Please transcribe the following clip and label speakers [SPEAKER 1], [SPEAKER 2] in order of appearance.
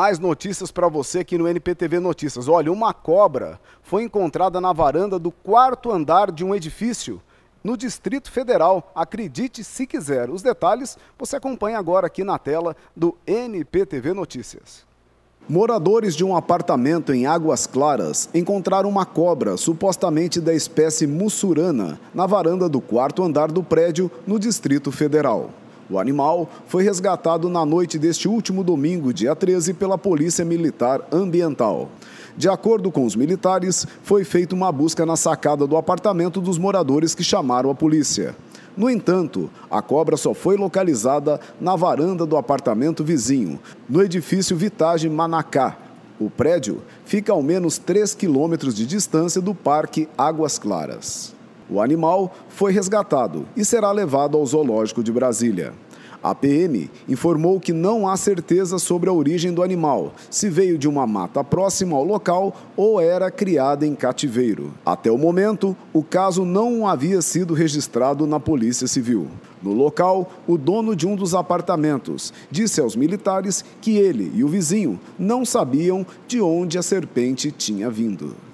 [SPEAKER 1] Mais notícias para você aqui no NPTV Notícias. Olha, uma cobra foi encontrada na varanda do quarto andar de um edifício no Distrito Federal. Acredite se quiser. Os detalhes você acompanha agora aqui na tela do NPTV Notícias. Moradores de um apartamento em Águas Claras encontraram uma cobra, supostamente da espécie mussurana, na varanda do quarto andar do prédio no Distrito Federal. O animal foi resgatado na noite deste último domingo, dia 13, pela Polícia Militar Ambiental. De acordo com os militares, foi feita uma busca na sacada do apartamento dos moradores que chamaram a polícia. No entanto, a cobra só foi localizada na varanda do apartamento vizinho, no edifício Vitage Manacá. O prédio fica a ao menos 3 quilômetros de distância do Parque Águas Claras. O animal foi resgatado e será levado ao Zoológico de Brasília. A PM informou que não há certeza sobre a origem do animal, se veio de uma mata próxima ao local ou era criada em cativeiro. Até o momento, o caso não havia sido registrado na Polícia Civil. No local, o dono de um dos apartamentos disse aos militares que ele e o vizinho não sabiam de onde a serpente tinha vindo.